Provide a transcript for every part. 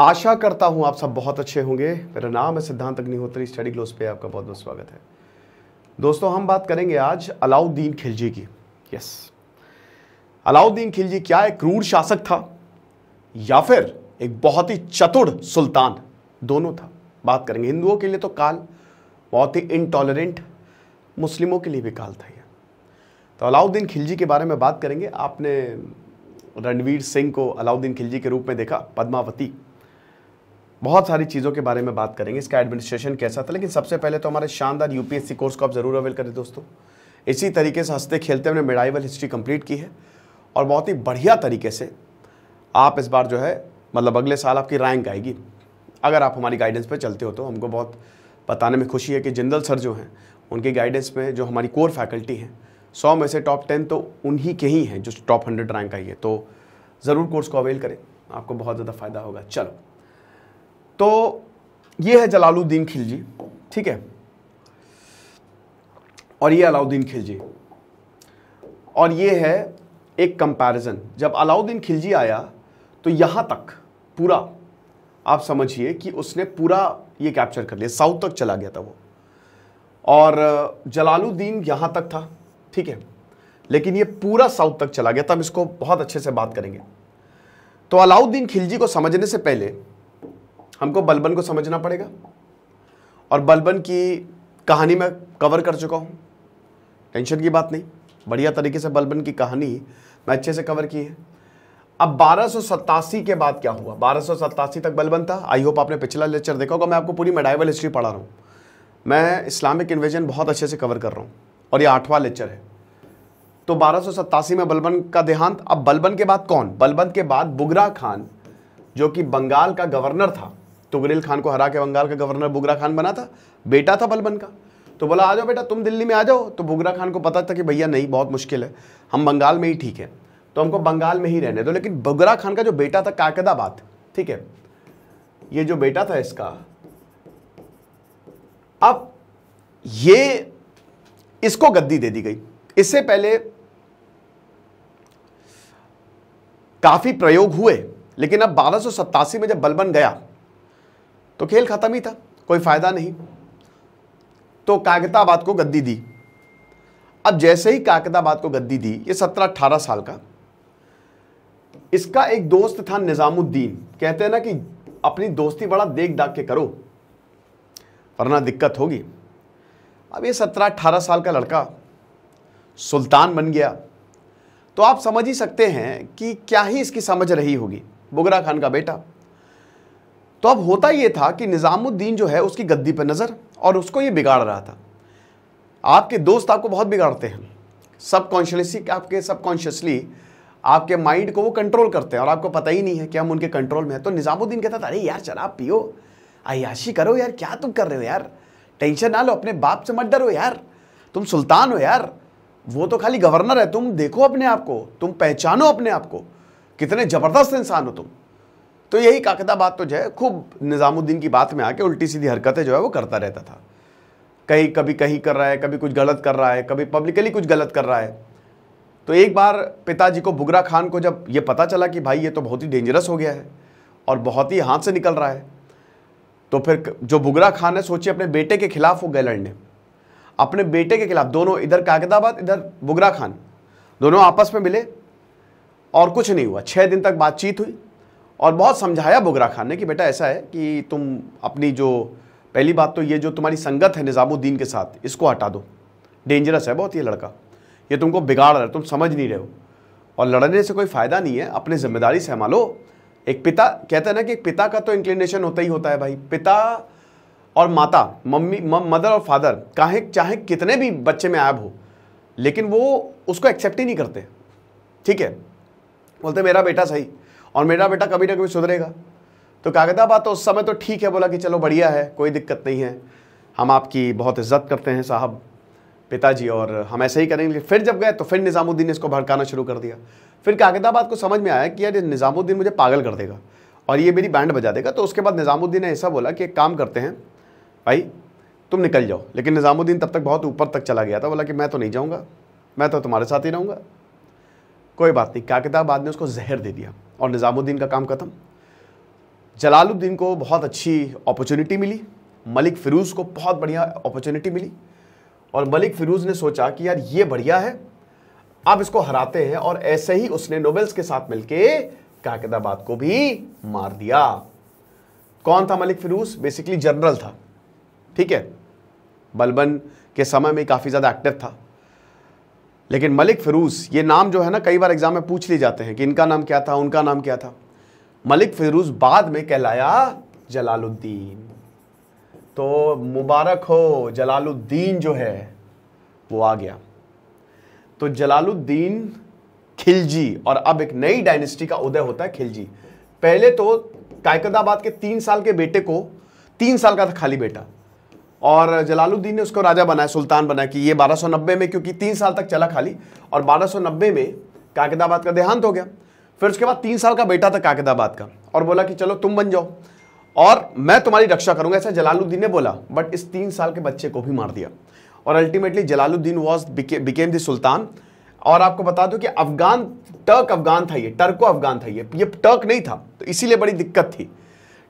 आशा करता हूँ आप सब बहुत अच्छे होंगे मेरा नाम है सिद्धांत अग्निहोत्री स्टडी ग्लोस पे आपका बहुत बहुत स्वागत है दोस्तों हम बात करेंगे आज अलाउद्दीन खिलजी की यस अलाउद्दीन खिलजी क्या एक क्रूर शासक था या फिर एक बहुत ही चतुर सुल्तान दोनों था बात करेंगे हिंदुओं के लिए तो काल बहुत ही इनटॉलरेंट मुस्लिमों के लिए भी काल था यह तो अलाउद्दीन खिलजी के बारे में बात करेंगे आपने रणवीर सिंह को अलाउद्दीन खिलजी के रूप में देखा पद्मावती बहुत सारी चीज़ों के बारे में बात करेंगे इसका एडमिनिस्ट्रेशन कैसा था लेकिन सबसे पहले तो हमारे शानदार यूपीएससी कोर्स को आप ज़रूर अवेल करें दोस्तों इसी तरीके से हंसते खेलते हमने मेडाइवल हिस्ट्री कंप्लीट की है और बहुत ही बढ़िया तरीके से आप इस बार जो है मतलब अगले साल आपकी रैंक आएगी अगर आप हमारी गाइडेंस पर चलते हो तो हमको बहुत बताने में खुशी है कि जिंदल सर जो हैं उनकी गाइडेंस में जो हमारी कोर फैकल्टी हैं सौ में से टॉप टेन तो उन्हीं के ही हैं जो टॉप हंड्रेड रैंक आई है तो ज़रूर कोर्स को अवेल करें आपको बहुत ज़्यादा फ़ायदा होगा चलो तो ये है जलालुद्दीन खिलजी ठीक है और ये अलाउद्दीन खिलजी और ये है एक कंपैरिजन जब अलाउद्दीन खिलजी आया तो यहाँ तक पूरा आप समझिए कि उसने पूरा ये कैप्चर कर लिया साउथ तक चला गया था वो और जलालुद्दीन यहाँ तक था ठीक है लेकिन ये पूरा साउथ तक चला गया था हम इसको बहुत अच्छे से बात करेंगे तो अलाउद्दीन खिलजी को समझने से पहले हमको बलबन को समझना पड़ेगा और बलबन की कहानी मैं कवर कर चुका हूँ टेंशन की बात नहीं बढ़िया तरीके से बलबन की कहानी मैं अच्छे से कवर की है अब बारह के बाद क्या हुआ बारह तक बलबन था आई होप आपने पिछला लेक्चर देखा होगा मैं आपको पूरी मेडाइवल हिस्ट्री पढ़ा रहा हूँ मैं इस्लामिक इन्वेजन बहुत अच्छे से कवर कर रहा हूँ और ये आठवां लेक्चर है तो बारह में बलबन का देहांत अब बलबन के बाद कौन बलबन के बाद बुगरा खान जो कि बंगाल का गवर्नर था तुगरिल खान को हरा के बंगाल का गवर्नर बुगरा खान बना था बेटा था बलबन का तो बोला आ जाओ बेटा तुम दिल्ली में आ जाओ तो बुगरा खान को पता था कि भैया नहीं बहुत मुश्किल है हम बंगाल में ही ठीक है तो हमको बंगाल में ही रहने दो लेकिन बुगरा खान का जो बेटा था काकदाबाद ठीक है ये जो बेटा था इसका अब ये इसको गद्दी दे दी गई इससे पहले काफी प्रयोग हुए लेकिन अब बारह में जब बलबन गया तो खेल खत्म ही था कोई फायदा नहीं तो कागताबाद को गद्दी दी अब जैसे ही कागताबाद को गद्दी दी ये सत्रह अठारह साल का इसका एक दोस्त था निज़ामुद्दीन कहते हैं ना कि अपनी दोस्ती बड़ा देख दाख के करो वरना दिक्कत होगी अब ये सत्रह अठारह साल का लड़का सुल्तान बन गया तो आप समझ ही सकते हैं कि क्या ही इसकी समझ रही होगी बुगरा खान का बेटा तो अब होता ये था कि निज़ामुद्दीन जो है उसकी गद्दी पर नज़र और उसको ये बिगाड़ रहा था आपके दोस्त आपको बहुत बिगाड़ते हैं सबकॉन्शियसली आपके सबकॉन्शियसली आपके माइंड को वो कंट्रोल करते हैं और आपको पता ही नहीं है कि हम उनके कंट्रोल में हैं तो निज़ामुद्दीन कहता था अरे यार शराब पियो अयाशी करो यार क्या तुम कर रहे हो यार टेंशन ना लो अपने बाप से मत डरो यार तुम सुल्तान हो यार वो तो खाली गवर्नर है तुम देखो अपने आप को तुम पहचानो अपने आप को कितने ज़बरदस्त इंसान हो तुम तो यही काकदाबाद तो जो है खूब निज़ामुद्दीन की बात में आके उल्टी सीधी हरकतें जो है वो करता रहता था कहीं कभी कहीं कर रहा है कभी कुछ गलत कर रहा है कभी पब्लिकली कुछ गलत कर रहा है तो एक बार पिताजी को बुगरा खान को जब ये पता चला कि भाई ये तो बहुत ही डेंजरस हो गया है और बहुत ही हाथ से निकल रहा है तो फिर जो बुगरा खान है सोचिए अपने बेटे के खिलाफ वो गए लड़ने अपने बेटे के खिलाफ दोनों इधर कागदाबाद इधर बुगरा खान दोनों आपस में मिले और कुछ नहीं हुआ छः दिन तक बातचीत हुई और बहुत समझाया बुगरा खान ने कि बेटा ऐसा है कि तुम अपनी जो पहली बात तो ये जो तुम्हारी संगत है निज़ामुद्दीन के साथ इसको हटा दो डेंजरस है बहुत ये लड़का ये तुमको बिगाड़ रहा है तुम समझ नहीं रहे हो और लड़ने से कोई फ़ायदा नहीं है अपने जिम्मेदारी से संभालो एक पिता कहते हैं ना कि एक पिता का तो इंक्लिनेशन होता ही होता है भाई पिता और माता मम्मी मदर और फादर काहे चाहे कितने भी बच्चे में ऐब हो लेकिन वो उसको एक्सेप्ट ही नहीं करते ठीक है बोलते मेरा बेटा सही और मेरा बेटा कभी ना कभी सुधरेगा तो कागदाबाद तो उस समय तो ठीक है बोला कि चलो बढ़िया है कोई दिक्कत नहीं है हम आपकी बहुत इज्जत करते हैं साहब पिताजी और हम ऐसे ही करेंगे फिर जब गए तो फिर निज़ामुद्दीन ने इसको भड़काना शुरू कर दिया फिर कागदाबाद को समझ में आया कि यार निज़ामुद्दीन मुझे पागल कर देगा और ये मेरी बैंड बजा देगा तो उसके बाद निज़ामुद्दीन ने ऐसा बोला कि एक काम करते हैं भाई तुम निकल जाओ लेकिन निज़ामुद्दीन तब तक बहुत ऊपर तक चला गया था बोला कि मैं तो नहीं जाऊँगा मैं तो तुम्हारे साथ ही रहूँगा कोई बात नहीं कागदाबाद ने उसको जहर दे दिया और निज़ामुद्दीन का काम ख़त्म जलालुद्दीन को बहुत अच्छी अपॉर्चुनिटी मिली मलिक फ़िरूज़ को बहुत बढ़िया अपॉर्चुनिटी मिली और मलिक फ़िरूज़ ने सोचा कि यार ये बढ़िया है अब इसको हराते हैं और ऐसे ही उसने नोबेल्स के साथ मिलकर काकदाबाद को भी मार दिया कौन था मलिक फ़िरूज़ बेसिकली जनरल था ठीक है बलबन के समय में काफ़ी ज़्यादा एक्टिव था लेकिन मलिक फ़िरूज़ ये नाम जो है ना कई बार एग्ज़ाम में पूछ लिए जाते हैं कि इनका नाम क्या था उनका नाम क्या था मलिक फ़िरूज़ बाद में कहलाया जलालुद्दीन तो मुबारक हो जलालुद्दीन जो है वो आ गया तो जलालुद्दीन खिलजी और अब एक नई डायनेस्टी का उदय होता है खिलजी पहले तो कायकदाबाद के तीन साल के बेटे को तीन साल का था खाली बेटा और जलालुद्दीन ने उसको राजा बनाया सुल्तान बनाया कि ये 1290 में क्योंकि तीन साल तक चला खाली और 1290 में काकदाबाद का देहांत हो गया फिर उसके बाद तीन साल का बेटा था काकदाबाद का और बोला कि चलो तुम बन जाओ और मैं तुम्हारी रक्षा करूंगा ऐसा जलालुद्दीन ने बोला बट इस तीन साल के बच्चे को भी मार दिया और ultimately Jalaluddin was became the sultan और आपको बता दो कि अफगान टर्क अफगान था ये टर्को अफगान था ये ये टर्क नहीं था तो इसीलिए बड़ी दिक्कत थी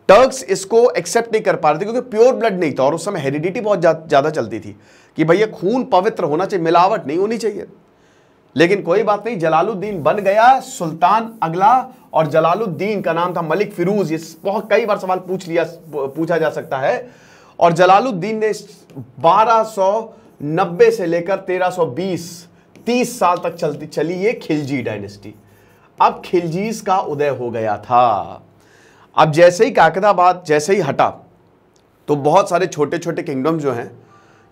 टर्क्स इसको एक्सेप्ट नहीं कर पा रहे थे क्योंकि प्योर ब्लड नहीं था और उस समय हेरिडिटी बहुत ज़्यादा चलती थी कि भैया खून पवित्र होना चाहिए मिलावट नहीं होनी चाहिए लेकिन कोई बात नहीं जलालुद्दीन बन गया सुल्तान अगला और जलालुद्दीन का नाम था मलिक फिरूज ये बहुत कई बार सवाल पूछ लिया पूछा जा सकता है और जलालुद्दीन ने 1290 से लेकर 1320 30 साल तक चलती चली ये खिलजी डायनेस्टी अब खिलजीज का उदय हो गया था अब जैसे ही काकदाबाद जैसे ही हटा तो बहुत सारे छोटे छोटे किंगडम जो हैं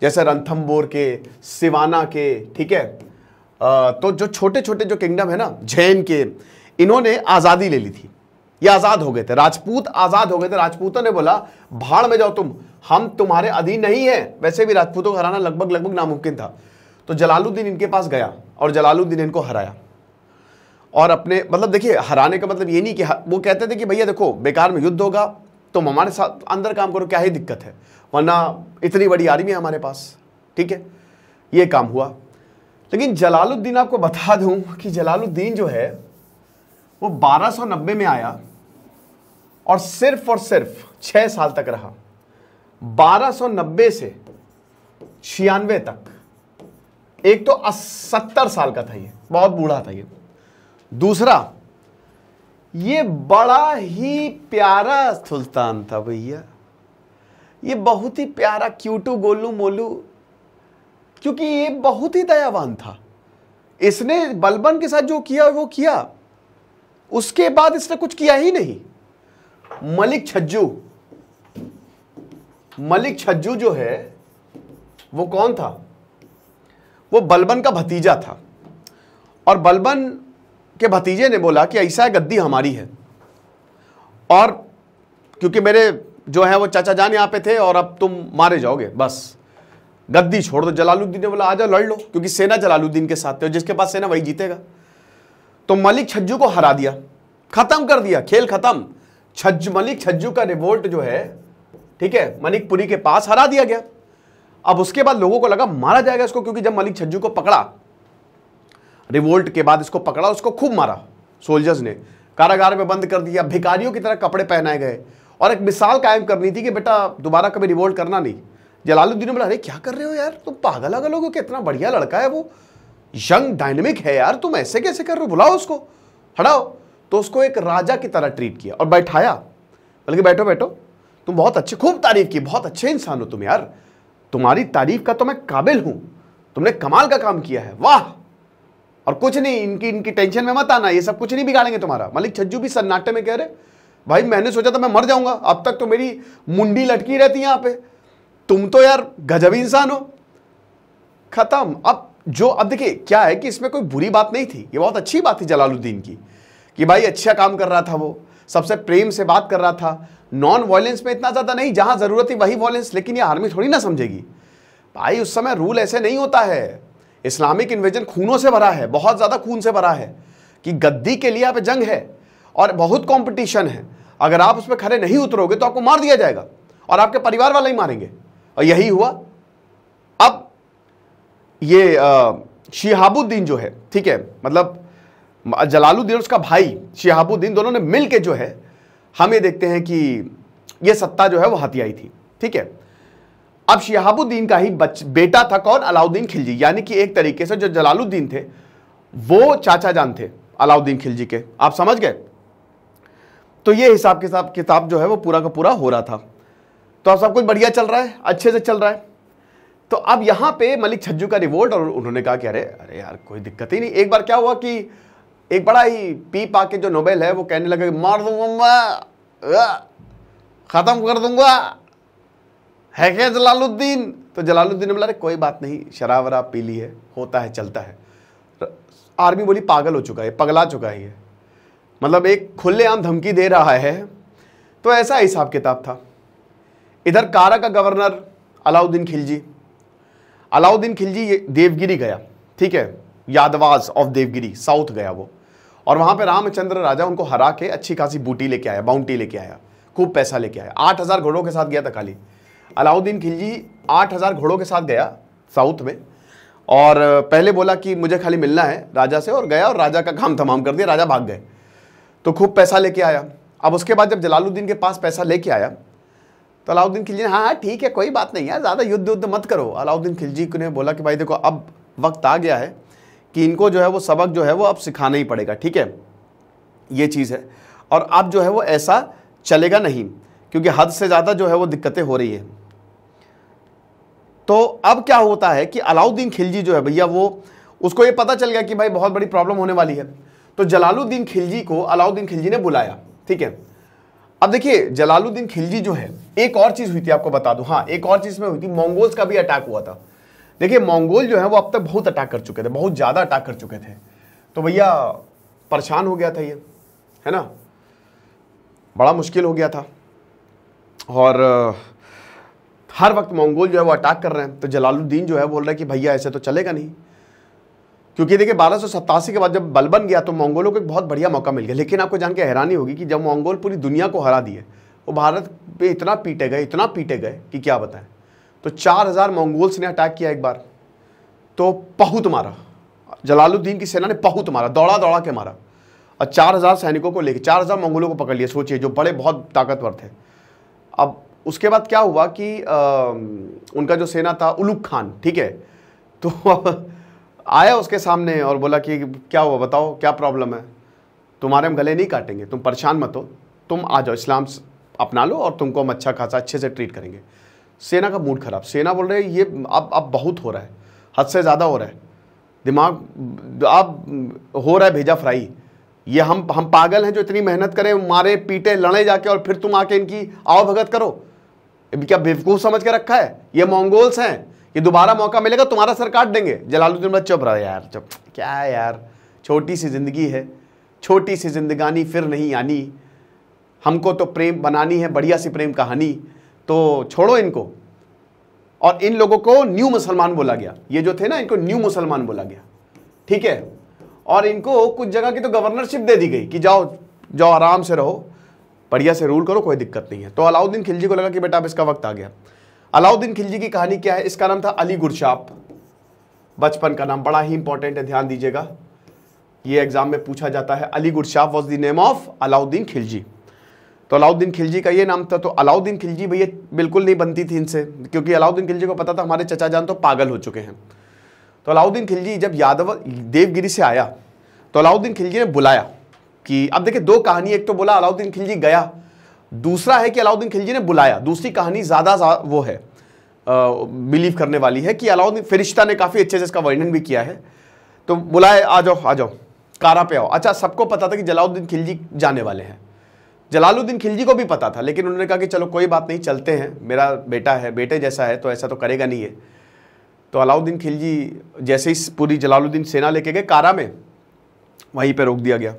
जैसे रंथम्बोर के सिवाना के ठीक है तो जो छोटे छोटे जो किंगडम है ना जैन के इन्होंने आज़ादी ले ली थी ये आज़ाद हो गए थे राजपूत आज़ाद हो गए थे राजपूतों ने बोला भाड़ में जाओ तुम हम तुम्हारे अधीन नहीं है वैसे भी राजपूतों को हराना लगभग लगभग नामुमकिन था तो जलालुद्दीन इनके पास गया और जलालुद्दीन इनको हराया और अपने मतलब देखिए हराने का मतलब ये नहीं कि वो कहते थे कि भैया देखो बेकार में युद्ध होगा तुम तो हमारे साथ अंदर काम करो क्या ही दिक्कत है वरना इतनी बड़ी आर्मी है हमारे पास ठीक है ये काम हुआ लेकिन जलालुद्दीन आपको बता दूं कि जलालुद्दीन जो है वो 1290 में आया और सिर्फ और सिर्फ छः साल तक रहा 1290 से छियानवे तक एक तो सत्तर साल का था ये बहुत बूढ़ा था ये दूसरा ये बड़ा ही प्यारा सुल्तान था भैया ये बहुत ही प्यारा क्यूटू गोलू मोलू क्योंकि ये बहुत ही दयावान था इसने बलबन के साथ जो किया वो किया उसके बाद इसने कुछ किया ही नहीं मलिक छज्जू मलिक छज्जू जो है वो कौन था वो बलबन का भतीजा था और बलबन के भतीजे ने बोला कि ऐसा गद्दी हमारी है और क्योंकि मेरे जो है वो चाचा जान यहाँ पे थे और अब तुम मारे जाओगे बस गद्दी छोड़ दो जलालुद्दीन ने बोला आ जाओ लड़ लो क्योंकि सेना जलालुद्दीन के साथ थे और जिसके पास सेना वही जीतेगा तो मलिक छज्जू को हरा दिया खत्म कर दिया खेल खत्म छज्ज मलिक छज्जू का रिवोल्ट जो है ठीक है मलिकपुरी के पास हरा दिया गया अब उसके बाद लोगों को लगा मारा जाएगा इसको क्योंकि जब मलिक छज्जू को पकड़ा रिवोल्ट के बाद इसको पकड़ा उसको खूब मारा सोल्जर्स ने कारागार में बंद कर दिया भिकारियों की तरह कपड़े पहनाए गए और एक मिसाल कायम करनी थी कि बेटा दोबारा कभी रिवोल्ट करना नहीं जलालुद्दीन ने बोला अरे क्या कर रहे हो यार तुम पागल अगल हो कितना बढ़िया लड़का है वो यंग डायनेमिक है यार तुम ऐसे कैसे कर रहे हो बुलाओ उसको हटाओ तो उसको एक राजा की तरह ट्रीट किया और बैठाया बल्कि बैठो बैठो तुम बहुत अच्छे खूब तारीफ की बहुत अच्छे इंसान हो तुम यार तुम्हारी तारीफ का तो मैं काबिल हूं तुमने कमाल का काम किया है वाह और कुछ नहीं इनकी इनकी टेंशन में मत आना ये सब कुछ नहीं बिगाड़ेंगे तुम्हारा मलिक छज्जू भी सन्नाटे में कह रहे भाई मैंने सोचा था मैं मर जाऊंगा अब तक तो मेरी मुंडी लटकी रहती है यहाँ पे तुम तो यार गजब इंसान हो खत्म अब जो अब देखिए क्या है कि इसमें कोई बुरी बात नहीं थी ये बहुत अच्छी बात थी जलालुद्दीन की कि भाई अच्छा काम कर रहा था वो सबसे प्रेम से बात कर रहा था नॉन वायलेंस में इतना ज़्यादा नहीं जहां ज़रूरत थी वही वायलेंस लेकिन ये आर्मी थोड़ी ना समझेगी भाई उस समय रूल ऐसे नहीं होता है इस्लामिक इन्वेजन खूनों से भरा है बहुत ज़्यादा खून से भरा है कि गद्दी के लिए आप जंग है और बहुत कॉम्पिटिशन है अगर आप उस पर खड़े नहीं उतरोगे तो आपको मार दिया जाएगा और आपके परिवार वाले ही मारेंगे और यही हुआ अब ये शिहाबुद्दीन जो है ठीक है मतलब जलालुद्दीन उसका भाई शिहाबुद्दीन दोनों ने मिल जो है हम ये देखते हैं कि ये सत्ता जो है वो हथियाई थी ठीक है अब शिहाबुद्दीन का ही बच, बेटा था कौन अलाउद्दीन खिलजी यानी कि एक तरीके से जो जलालुद्दीन थे वो चाचा जान थे अलाउद्दीन खिलजी के आप समझ गए तो ये हिसाब किताब किताब जो है वो पूरा का पूरा हो रहा था तो अब सब कुछ बढ़िया चल रहा है अच्छे से चल रहा है तो अब यहां पे मलिक छज्जू का रिवोल्ट और उन्होंने कहा कि अरे अरे यार कोई दिक्कत ही नहीं एक बार क्या हुआ कि एक बड़ा ही पी पा के जो नोबेल है वो कहने लगा कि मार दूंगा हाँ, खत्म कर दूंगा है क्या जलालुद्दीन तो जलालुद्दीन ने बोला अरे कोई बात नहीं शराब वराब पी ली है होता है चलता है आर्मी बोली पागल हो चुका है पगला चुका है मतलब एक खुलेआम धमकी दे रहा है तो ऐसा हिसाब किताब था इधर कारा का गवर्नर अलाउद्दीन खिलजी अलाउद्दीन खिलजी देवगिरी गया ठीक है यादवाज ऑफ देवगिरी साउथ गया वो और वहां पे रामचंद्र राजा उनको हरा के अच्छी खासी बूटी लेके आया बाउंटी लेके आया खूब पैसा लेके आया आठ हज़ार घोड़ों के साथ गया था खाली अलाउद्दीन खिलजी आठ हज़ार घोड़ों के साथ गया साउथ में और पहले बोला कि मुझे खाली मिलना है राजा से और गया और राजा का काम तमाम कर दिया राजा भाग गए तो खूब पैसा लेके आया अब उसके बाद जब जलालुद्दीन के पास पैसा लेके आया तो अलाउद्दीन खिलजी ने हाँ हाँ ठीक है कोई बात नहीं यार ज़्यादा युद्ध युद्ध मत करो अलाउद्दीन खिलजी ने बोला कि भाई देखो अब वक्त आ गया है कि इनको जो है वो सबक जो है वो अब सिखाना ही पड़ेगा ठीक है ये चीज़ है और अब जो है वो ऐसा चलेगा नहीं क्योंकि हद से ज़्यादा जो है वो दिक्कतें हो रही है तो अब क्या होता है कि अलाउद्दीन खिलजी जो है भैया वो उसको ये पता चल गया कि भाई बहुत बड़ी प्रॉब्लम होने वाली है तो जलालुद्दीन खिलजी को अलाउद्दीन खिलजी ने बुलाया ठीक है अब देखिए जलालुद्दीन खिलजी जो है एक और चीज़ हुई थी आपको बता दूं हाँ एक और चीज़ में हुई थी मंगोल्स का भी अटैक हुआ था देखिए मंगोल जो है वो अब तक बहुत अटैक कर चुके थे बहुत ज़्यादा अटैक कर चुके थे तो भैया परेशान हो गया था ये है ना बड़ा मुश्किल हो गया था और हर वक्त मंगोल जो है वो अटैक कर रहे हैं तो जलालुद्दीन जो है बोल रहे हैं कि भैया ऐसे तो चलेगा नहीं क्योंकि देखिए बारह के बाद जब बल बन गया तो मंगोलों को एक बहुत बढ़िया मौका मिल गया लेकिन आपको जान के हैरानी होगी कि जब मंगोल पूरी दुनिया को हरा दिए वो भारत पे इतना पीटे गए इतना पीटे गए कि क्या बताएं तो 4000 मंगोल्स ने अटैक किया एक बार तो पहुत मारा जलालुद्दीन की सेना ने पहुत मारा दौड़ा दौड़ा के मारा और हज़ार सैनिकों को लेकर हज़ार मंगोलों को पकड़ लिया सोचिए जो बड़े बहुत ताकतवर थे अब उसके बाद क्या हुआ कि आ, उनका जो सेना था उलुक खान ठीक है तो आया उसके सामने और बोला कि क्या हुआ बताओ क्या प्रॉब्लम है तुम्हारे हम गले नहीं काटेंगे तुम परेशान मत हो तुम आ जाओ इस्लाम अपना लो और तुमको हम अच्छा खासा अच्छे से ट्रीट करेंगे सेना का मूड खराब सेना बोल रहे ये अब अब बहुत हो रहा है हद से ज़्यादा हो रहा है दिमाग अब हो रहा है भेजा फ्राई ये हम हम पागल हैं जो इतनी मेहनत करें मारे पीटे लड़े जाके और फिर तुम आके इनकी आओ भगत करो क्या बेवकूफ़ समझ के रखा है ये मंगोल्स हैं ये दोबारा मौका मिलेगा तुम्हारा सर काट देंगे जलालुद्दीन बस चुप रहा यार चुप क्या है यार छोटी सी ज़िंदगी है छोटी सी जिंदगानी फिर नहीं आनी हमको तो प्रेम बनानी है बढ़िया सी प्रेम कहानी तो छोड़ो इनको और इन लोगों को न्यू मुसलमान बोला गया ये जो थे ना इनको न्यू मुसलमान बोला गया ठीक है और इनको कुछ जगह की तो गवर्नरशिप दे दी गई कि जाओ जाओ आराम से रहो बढ़िया से रूल करो कोई दिक्कत नहीं है तो अलाउद्दीन खिलजी को लगा कि बेटा अब इसका वक्त आ गया अलाउद्दीन खिलजी की कहानी क्या है इसका नाम था अली गुरशाप बचपन का नाम बड़ा ही इंपॉर्टेंट है ध्यान दीजिएगा ये एग्जाम में पूछा जाता है Ali Gurshasp was the name of Alauddin Khilji तो अलाउद्दीन खिलजी का ये नाम था तो अलाउद्दीन खिलजी भैया बिल्कुल नहीं बनती थी इनसे क्योंकि अलाउद्दीन खिलजी को पता था हमारे चचा जान तो पागल हो चुके हैं तो अलाउद्दीन खिलजी जब यादव देवगिरी से आया तो अलाउद्दीन खिलजी ने बुलाया कि अब देखिए दो कहानी एक तो बोला अलाउद्दीन खिलजी गया दूसरा है कि अलाउद्दीन खिलजी ने बुलाया दूसरी कहानी ज़्यादा वो है बिलीव करने वाली है कि अलाउद्दीन फरिश्ता ने काफ़ी अच्छे से इसका वर्णन भी किया है तो बुलाए आ जाओ आ जाओ कारा पे आओ अच्छा सबको पता था कि जलाउद्दीन खिलजी जाने वाले हैं जलालुद्दीन खिलजी को भी पता था लेकिन उन्होंने कहा कि चलो कोई बात नहीं चलते हैं मेरा बेटा है बेटे जैसा है तो ऐसा तो करेगा नहीं है तो अलाउद्दीन खिलजी जैसे ही पूरी जलालुद्दीन सेना लेके गए कारा में वहीं पर रोक दिया गया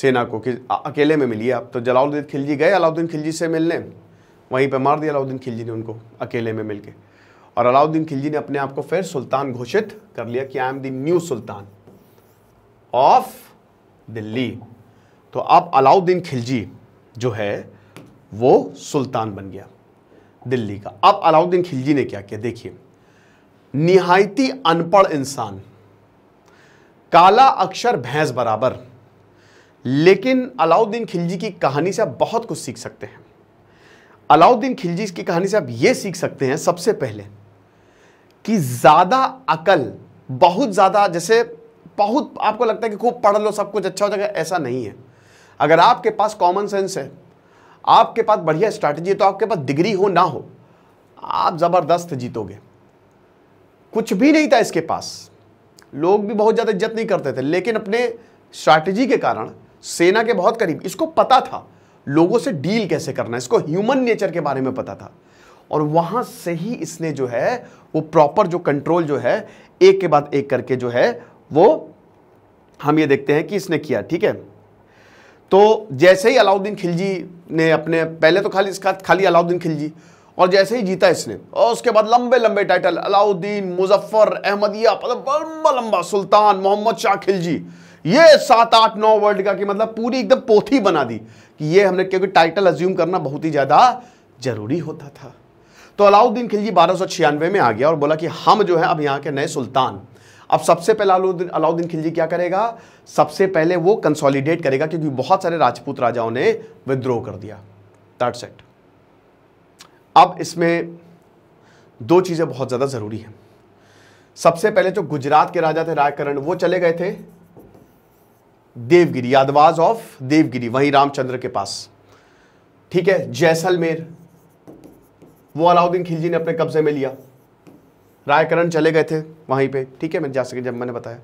सेना को कि अकेले में मिलिए आप तो जलालुद्दीन खिलजी गए अलाउद्दीन खिलजी से मिलने वहीं पर मार दिया अलाउद्दीन खिलजी ने उनको अकेले में मिलके और अलाउद्दीन खिलजी ने अपने आप को फिर सुल्तान घोषित कर लिया कि I am the new sultan of Delhi तो अब अलाउद्दीन खिलजी जो है वो सुल्तान बन गया दिल्ली का अब अलाउद्दीन खिलजी ने क्या किया देखिए निहायती अनपढ़ इंसान काला अक्षर भैंस बराबर लेकिन अलाउद्दीन खिलजी की कहानी से आप बहुत कुछ सीख सकते हैं अलाउद्दीन खिलजी की कहानी से आप ये सीख सकते हैं सबसे पहले कि ज़्यादा अकल बहुत ज़्यादा जैसे बहुत आपको लगता है कि खूब पढ़ लो सब कुछ अच्छा हो जाएगा ऐसा नहीं है अगर आपके पास कॉमन सेंस है आपके पास बढ़िया स्ट्रैटेजी है तो आपके पास डिग्री हो ना हो आप ज़बरदस्त जीतोगे कुछ भी नहीं था इसके पास लोग भी बहुत ज़्यादा इज्जत नहीं करते थे लेकिन अपने स्ट्रैटेजी के कारण सेना के बहुत करीब इसको पता था लोगों से डील कैसे करना इसको ह्यूमन नेचर के बारे में पता था और वहाँ से ही इसने जो है वो प्रॉपर जो कंट्रोल जो है एक के बाद एक करके जो है वो हम ये देखते हैं कि इसने किया ठीक है तो जैसे ही अलाउद्दीन खिलजी ने अपने पहले तो खाली इसका खाली अलाउद्दीन खिलजी और जैसे ही जीता इसने और उसके बाद लंबे लंबे टाइटल अलाउद्दीन मुजफ्फर अहमदिया मतलब लंबा लंबा सुल्तान मोहम्मद शाह खिलजी ये सात आठ नौ वर्ल्ड का की मतलब पूरी एकदम पोथी बना दी कि ये हमने क्योंकि टाइटल अज्यूम करना बहुत ही ज़्यादा जरूरी होता था तो अलाउद्दीन खिलजी बारह में आ गया और बोला कि हम जो है अब यहाँ के नए सुल्तान अब सबसे पहले अलाउद्दीन अलाउद्दीन खिलजी क्या करेगा सबसे पहले वो कंसोलिडेट करेगा क्योंकि बहुत सारे राजपूत राजाओं ने विद्रोह कर दिया दैट्स इट अब इसमें दो चीज़ें बहुत ज़्यादा ज़रूरी हैं सबसे पहले जो तो गुजरात के राजा थे रायकरण वो चले गए थे देवगिरी यादवाज ऑफ देवगिरी वहीं रामचंद्र के पास ठीक है जैसलमेर वो अलाउद्दीन खिलजी ने अपने कब्जे में लिया रायकरण चले गए थे वहीं पे ठीक है मैं जा सके जब मैंने बताया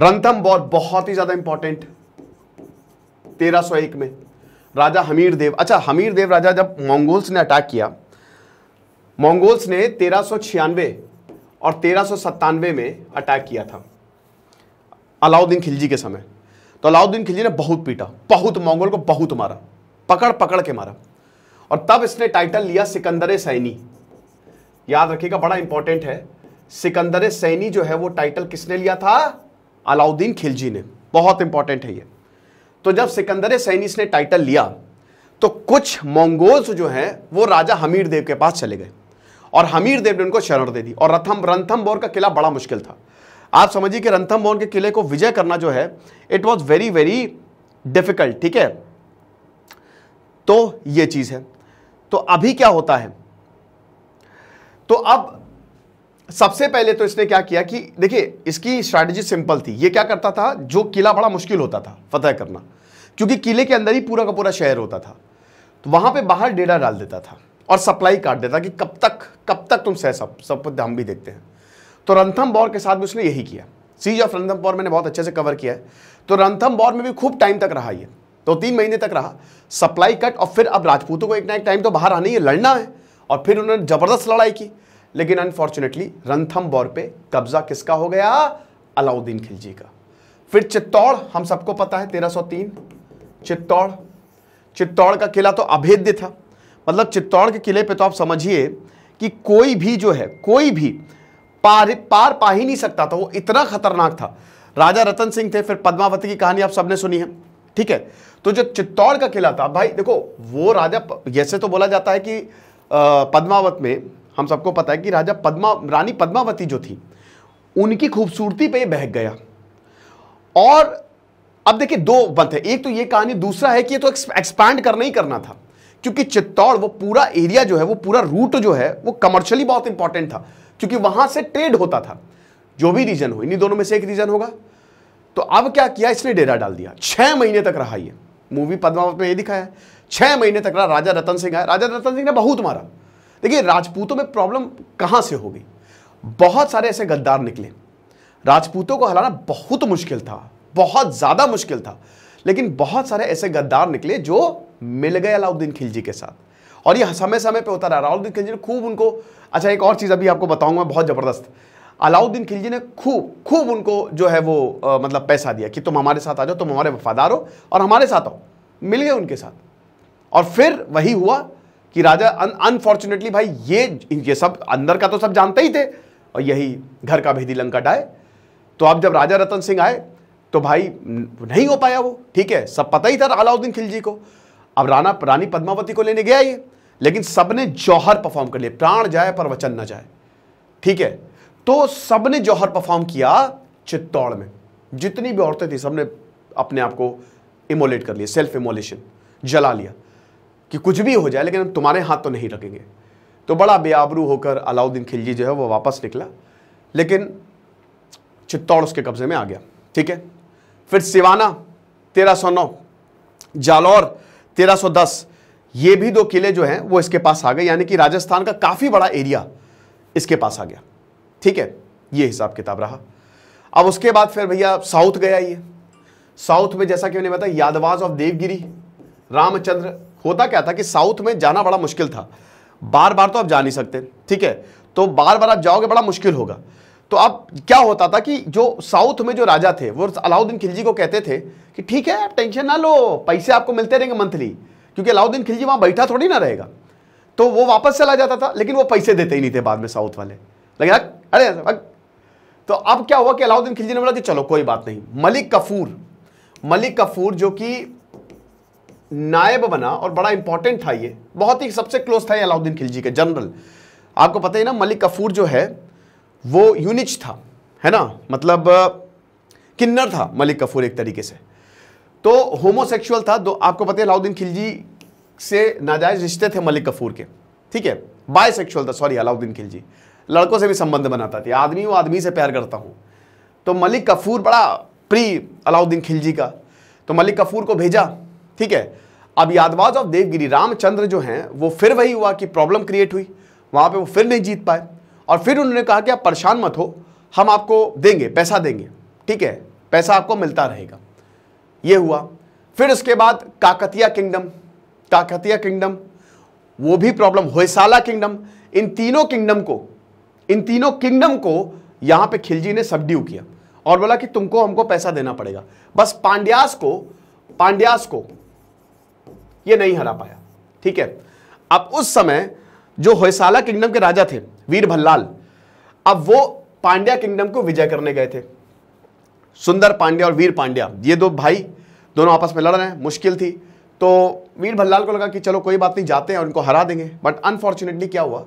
रणथम्बोर बहुत ही ज़्यादा इंपॉर्टेंट 1301 में राजा हमीर देव अच्छा हमीर देव राजा जब मंगोल्स ने अटैक किया मंगोल्स ने तेरह और तेरह में अटैक किया था अलाउद्दीन खिलजी के समय तो अलाउद्दीन खिलजी ने बहुत पीटा बहुत मंगोल को बहुत मारा पकड़ पकड़ के मारा और तब इसने टाइटल लिया सिकंदर सैनी याद रखिएगा बड़ा इंपॉर्टेंट है सिकंदर सैनी जो है वो टाइटल किसने लिया था अलाउद्दीन खिलजी ने बहुत इंपॉर्टेंट है ये तो जब सिकंदर सैनी इसने टाइटल लिया तो कुछ मंगोल्स जो हैं वो राजा हमीर देव के पास चले गए और हमीर देव ने उनको शरण दे दी और रथम बोर का किला बड़ा मुश्किल था आप समझिए कि रंथम बोर के किले को विजय करना जो है it was very very difficult ठीक है तो ये चीज है तो अभी क्या होता है तो अब सबसे पहले तो इसने क्या किया कि देखिए इसकी स्ट्रैटेजी सिंपल थी ये क्या करता था जो किला बड़ा मुश्किल होता था फतह करना क्योंकि किले के अंदर ही पूरा का पूरा शहर होता था तो वहां पे बाहर डेरा डाल देता था और सप्लाई काट देता कि कब तक कब तक तुम सह सब सब हम भी देखते हैं तो रंथम बौर के साथ भी उसने यही किया सीज ऑफ रंथम बौर मैंने बहुत अच्छे से कवर किया है तो रंथम बौर में भी खूब टाइम तक रहा ये दो तो तीन महीने तक रहा सप्लाई कट और फिर अब राजपूतों को एक ना एक टाइम तो बाहर आना ही है लड़ना है और फिर उन्होंने ज़बरदस्त लड़ाई की लेकिन अनफॉर्चुनेटली रंथम बौर पे कब्जा किसका हो गया अलाउद्दीन खिलजी का फिर चित्तौड़ हम सबको पता है तेरह चित्तौड़ चित्तौड़ का किला तो अभेद्य था मतलब चित्तौड़ के किले पे तो आप समझिए कि कोई भी जो है कोई भी पार पार पा ही नहीं सकता था वो इतना खतरनाक था राजा रतन सिंह थे फिर पद्मावती की कहानी आप सबने सुनी है ठीक है तो जो चित्तौड़ का किला था भाई देखो वो राजा जैसे तो बोला जाता है कि पद्मावत में हम सबको पता है कि राजा पद्मा रानी पद्मावती जो थी उनकी खूबसूरती पे ये बहक गया और अब देखिए दो बात है एक तो ये कहानी दूसरा है कि ये तो एक्सपैंड करना ही करना था क्योंकि चित्तौड़ वो पूरा एरिया जो है वो पूरा रूट जो है वो कमर्शियली बहुत इंपॉर्टेंट था क्योंकि वहां से ट्रेड होता था जो भी रीजन हो इन्हीं दोनों में से एक रीजन होगा तो अब क्या किया इसने डेरा डाल दिया छह महीने तक रहा ये मूवी पद्मावत में ये दिखाया है छह महीने तक रहा राजा रतन सिंह आया राजा रतन सिंह ने बहुत मारा देखिए राजपूतों में प्रॉब्लम कहाँ से हो गई बहुत सारे ऐसे गद्दार निकले राजपूतों को हलाना बहुत मुश्किल था बहुत ज़्यादा मुश्किल था लेकिन बहुत सारे ऐसे गद्दार निकले जो मिल गए अलाउद्दीन खिलजी के साथ और ये समय समय पे होता रहा अलाउद्दीन खिलजी ने खूब उनको अच्छा एक और चीज़ अभी आपको बताऊंगा बहुत ज़बरदस्त अलाउद्दीन खिलजी ने खूब खूब उनको जो है वो आ, मतलब पैसा दिया कि तुम हमारे साथ आ जाओ तुम हमारे वफादार हो और हमारे साथ आओ मिल गए उनके साथ और फिर वही हुआ कि राजा अनफॉर्चुनेटली भाई ये ये सब अंदर का तो सब जानते ही थे और यही घर का भेदी लंकट आए तो अब जब राजा रतन सिंह आए तो भाई नहीं हो पाया वो ठीक है सब पता ही था अलाउद्दीन खिलजी को अब राना रानी पद्मावती को लेने गया ये लेकिन सबने जौहर परफॉर्म कर लिया प्राण जाए पर वचन ना जाए ठीक है तो सबने जौहर परफॉर्म किया चित्तौड़ में जितनी भी औरतें थी सबने अपने आप को इमोलेट कर लिया सेल्फ इमोलेशन जला लिया कि कुछ भी हो जाए लेकिन हम तुम्हारे हाथ तो नहीं रखेंगे तो बड़ा बेआबरू होकर अलाउद्दीन खिलजी जो है वो वापस निकला लेकिन चित्तौड़ उसके कब्जे में आ गया ठीक है फिर सिवाना तेरह सौ नौ जालौर 1310 ये भी दो किले जो हैं वो इसके पास आ गए यानी कि राजस्थान का काफ़ी बड़ा एरिया इसके पास आ गया ठीक है ये हिसाब किताब रहा अब उसके बाद फिर भैया साउथ गया ये साउथ में जैसा कि मैंने बताया यादवाज ऑफ देवगिरी रामचंद्र होता क्या था कि साउथ में जाना बड़ा मुश्किल था बार बार तो आप जा नहीं सकते ठीक है तो बार बार आप जाओगे बड़ा मुश्किल होगा तो अब क्या होता था कि जो साउथ में जो राजा थे वो अलाउद्दीन खिलजी को कहते थे कि ठीक है आप टेंशन ना लो पैसे आपको मिलते रहेंगे मंथली क्योंकि अलाउद्दीन खिलजी वहां बैठा थोड़ी ना रहेगा तो वो वापस चला जाता था लेकिन वो पैसे देते ही नहीं थे बाद में साउथ वाले लेकिन अरे तो अब क्या हुआ कि अलाउद्दीन खिलजी ने बोला कि चलो कोई बात नहीं मलिक कफूर मलिक कफूर जो कि नायब बना और बड़ा इंपॉर्टेंट था ये बहुत ही सबसे क्लोज था अलाउद्दीन खिलजी के जनरल आपको पता ही ना मलिक कफूर जो है वो यूनिच था है ना मतलब किन्नर था मलिक कफूर एक तरीके से तो होमोसेक्सुअल था दो आपको पता है अलाउद्दीन खिलजी से नाजायज रिश्ते थे मलिक कफूर के ठीक है बायसेक्सुअल था सॉरी अलाउद्दीन खिलजी लड़कों से भी संबंध बनाता था आदमी वो आदमी से प्यार करता हूँ तो मलिक कफूर बड़ा प्री अलाउद्दीन खिलजी का तो मलिक कफूर को भेजा ठीक है अब यादवाज ऑफ देवगिरी रामचंद्र जो हैं वो फिर वही हुआ कि प्रॉब्लम क्रिएट हुई वहाँ पे वो फिर नहीं जीत पाए और फिर उन्होंने कहा कि आप परेशान मत हो हम आपको देंगे पैसा देंगे ठीक है पैसा आपको मिलता रहेगा ये हुआ फिर उसके बाद काकतिया किंगडम काकतिया किंगडम वो भी प्रॉब्लम होयसाला किंगडम इन तीनों किंगडम को इन तीनों किंगडम को यहां पे खिलजी ने सबड्यू किया और बोला कि तुमको हमको पैसा देना पड़ेगा बस पांड्यास को पांड्यास को ये नहीं हरा पाया ठीक है अब उस समय जो होयसाला किंगडम के राजा थे वीर भल्लाल अब वो पांड्या किंगडम को विजय करने गए थे सुंदर पांड्या और वीर पांड्या ये दो भाई दोनों आपस में लड़ रहे हैं मुश्किल थी तो वीर भल्लाल को लगा कि चलो कोई बात नहीं जाते हैं और उनको हरा देंगे बट अनफॉर्चुनेटली क्या हुआ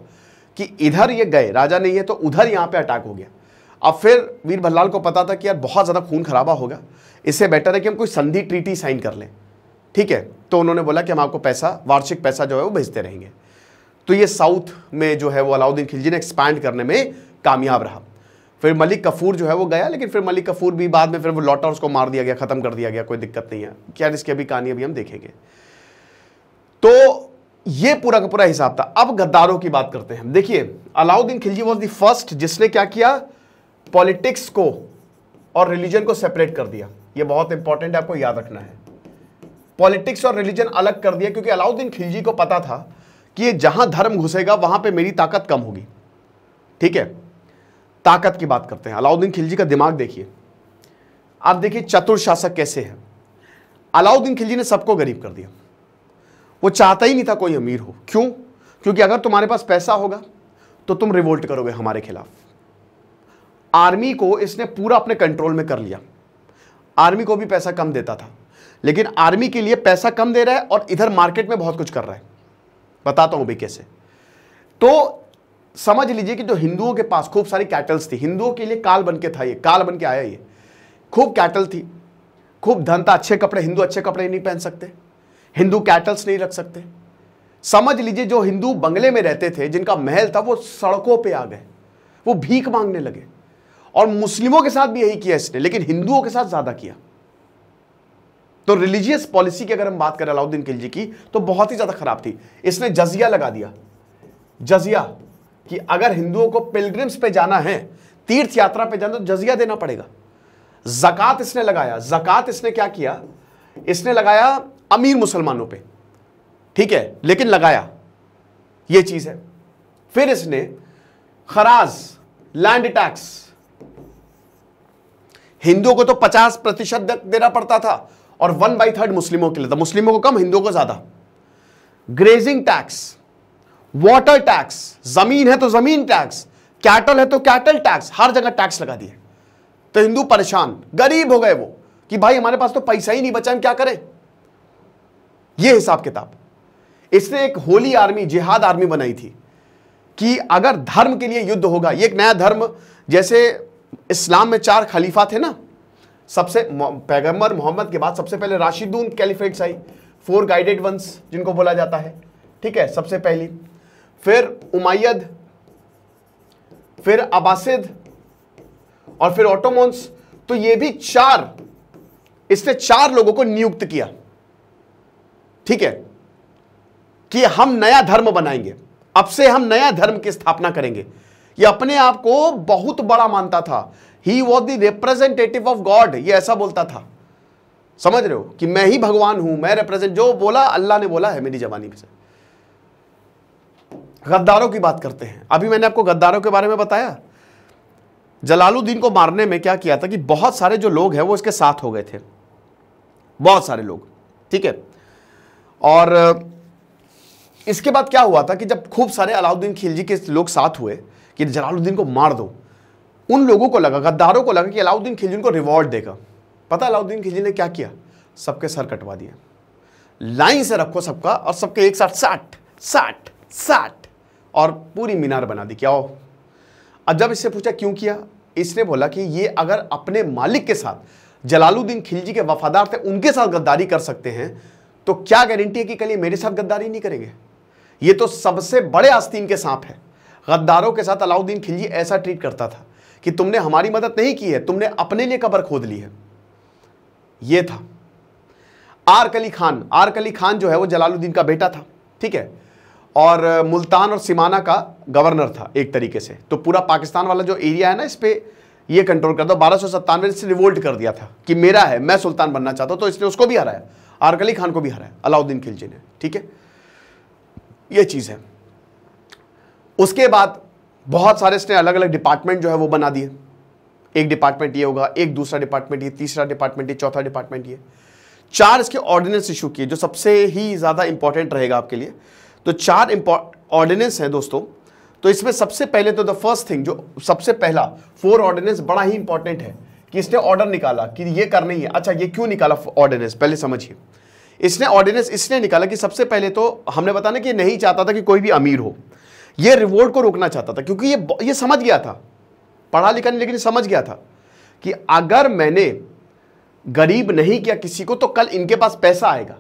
कि इधर ये गए राजा नहीं है तो उधर यहाँ पे अटैक हो गया अब फिर वीर भल्लाल को पता था कि यार बहुत ज़्यादा खून खराबा होगा इससे बेटर है कि हम कोई संधि ट्रीटी साइन कर लें ठीक है तो उन्होंने बोला कि हम आपको पैसा वार्षिक पैसा जो है वो भेजते रहेंगे तो ये साउथ में जो है वो अलाउद्दीन खिलजी ने एक्सपैंड करने में कामयाब रहा फिर मलिक कफूर जो है वो गया लेकिन फिर मलिक कफूर भी बाद में फिर वो लौटा उसको मार दिया गया ख़त्म कर दिया गया कोई दिक्कत नहीं है क्या इसकी अभी कहानी अभी हम देखेंगे तो ये पूरा का पूरा हिसाब था अब गद्दारों की बात करते हैं देखिए Alauddin Khilji was the first जिसने क्या किया पॉलिटिक्स को और रिलीजन को सेपरेट कर दिया ये बहुत इंपॉर्टेंट है आपको याद रखना है पॉलिटिक्स और रिलीजन अलग कर दिया क्योंकि अलाउद्दीन खिलजी को पता था कि जहां धर्म घुसेगा वहां पे मेरी ताकत कम होगी ठीक है ताकत की बात करते हैं अलाउद्दीन खिलजी का दिमाग देखिए आप देखिए चतुर शासक कैसे है अलाउद्दीन खिलजी ने सबको गरीब कर दिया वो चाहता ही नहीं था कोई अमीर हो क्यों क्योंकि अगर तुम्हारे पास पैसा होगा तो तुम रिवोल्ट करोगे हमारे खिलाफ आर्मी को इसने पूरा अपने कंट्रोल में कर लिया आर्मी को भी पैसा कम देता था लेकिन आर्मी के लिए पैसा कम दे रहा है और इधर मार्केट में बहुत कुछ कर रहा है बताता हूं भी कैसे तो समझ लीजिए कि जो हिंदुओं के पास खूब सारी कैटल्स थी हिंदुओं के लिए काल बन के था ये काल बन के आया ये खूब कैटल थी खूब धन था अच्छे कपड़े हिंदू अच्छे कपड़े नहीं पहन सकते हिंदू कैटल्स नहीं रख सकते समझ लीजिए जो हिंदू बंगले में रहते थे जिनका महल था वो सड़कों पे आ गए वो भीख मांगने लगे और मुस्लिमों के साथ भी यही किया इसने लेकिन हिंदुओं के साथ ज़्यादा किया तो रिलीजियस पॉलिसी की अगर हम बात करें अलाउद्दीन खिलजी की तो बहुत ही ज़्यादा ख़राब थी इसने जजिया लगा दिया जजिया कि अगर हिंदुओं को पिलग्रिम्स पे जाना है तीर्थ यात्रा पे जाना तो जजिया देना पड़ेगा जकत इसने लगाया जकत इसने क्या किया इसने लगाया अमीर मुसलमानों पे ठीक है लेकिन लगाया ये चीज़ है फिर इसने खराज लैंड टैक्स हिंदुओं को तो 50 प्रतिशत देना पड़ता था और वन बाई थर्ड मुस्लिमों के लिए था तो मुस्लिमों को कम हिंदुओं को ज्यादा ग्रेजिंग टैक्स वाटर टैक्स जमीन है तो जमीन टैक्स कैटल है तो कैटल टैक्स हर जगह टैक्स लगा दिए तो हिंदू परेशान गरीब हो गए वो कि भाई हमारे पास तो पैसा ही नहीं बचा हम क्या करें यह हिसाब किताब इसने एक होली आर्मी जिहाद आर्मी बनाई थी कि अगर धर्म के लिए युद्ध होगा ये एक नया धर्म जैसे इस्लाम में चार खलीफा थे ना सबसे पैगम्बर मोहम्मद के बाद सबसे पहले Rashidun caliphates I four guided ones जिनको बोला जाता है ठीक है सबसे पहली फिर उमायद फिर अबासिद और फिर ऑटोमोन्स तो ये भी चार इसने चार लोगों को नियुक्त किया ठीक है कि हम नया धर्म बनाएंगे अब से हम नया धर्म की स्थापना करेंगे ये अपने आप को बहुत बड़ा मानता था he was the representative of God ये ऐसा बोलता था समझ रहे हो कि मैं ही भगवान हूं मैं रिप्रेजेंट जो बोला अल्लाह ने बोला है मेरी जवानी से गद्दारों की बात करते हैं अभी मैंने आपको गद्दारों के बारे में बताया जलालुद्दीन को मारने में क्या किया था कि बहुत सारे जो लोग हैं वो इसके साथ हो गए थे बहुत सारे लोग ठीक है और इसके बाद क्या हुआ था कि जब खूब सारे अलाउद्दीन खिलजी के लोग साथ हुए कि जलालुद्दीन को मार दो उन लोगों को लगा गद्दारों को लगा कि अलाउद्दीन खिलजी उनको रिवॉर्ड देगा पता अलाउद्दीन खिलजी ने क्या किया सबके सर कटवा दिए लाइन से रखो सबका और सबके एक साथ साठ साठ साठ और पूरी मीनार बना दी क्या हो अब जब इससे पूछा क्यों किया इसने बोला कि ये अगर अपने मालिक के साथ जलालुद्दीन खिलजी के वफादार थे उनके साथ गद्दारी कर सकते हैं तो क्या गारंटी है कि कल ये मेरे साथ गद्दारी नहीं करेंगे ये तो सबसे बड़े आस्तीन के सांप है गद्दारों के साथ अलाउद्दीन खिलजी ऐसा ट्रीट करता था कि तुमने हमारी मदद नहीं की है तुमने अपने लिए कबर खोद ली है यह था आरकली खान आरकली अली खान जो है वो जलालुद्दीन का बेटा था ठीक है और मुल्तान और सिमाना का गवर्नर था एक तरीके से तो पूरा पाकिस्तान वाला जो एरिया है ना इस पर यह कंट्रोल करता बारह सौ सत्तानवे से रिवोल्ट कर दिया था कि मेरा है मैं सुल्तान बनना चाहता हूं तो इसने उसको भी हराया आरकली खान को भी हराया अलाउद्दीन खिलजी ने ठीक है यह चीज़ है उसके बाद बहुत सारे इसने अलग अलग डिपार्टमेंट जो है वो बना दिए एक डिपार्टमेंट ये होगा एक दूसरा डिपार्टमेंट ये तीसरा डिपार्टमेंट ये चौथा डिपार्टमेंट ये चार इसके ऑर्डिनेंस इशू किए जो सबसे ही ज़्यादा इंपॉर्टेंट रहेगा आपके लिए तो चार ऑर्डिनेंस हैं दोस्तों तो इसमें सबसे पहले तो द फर्स्ट थिंग जो सबसे पहला फोर ऑर्डिनेंस बड़ा ही इंपॉर्टेंट है कि इसने ऑर्डर निकाला कि ये करना ही है अच्छा ये क्यों निकाला ऑर्डिनेंस पहले समझिए इसने ऑर्डिनेंस इसने निकाला कि सबसे पहले तो हमने बताया कि नहीं चाहता था कि कोई भी अमीर हो ये रिवोल्ट को रोकना चाहता था क्योंकि ये ये समझ गया था पढ़ा लिखा नहीं लेकिन समझ गया था कि अगर मैंने गरीब नहीं किया किसी को तो कल इनके पास पैसा आएगा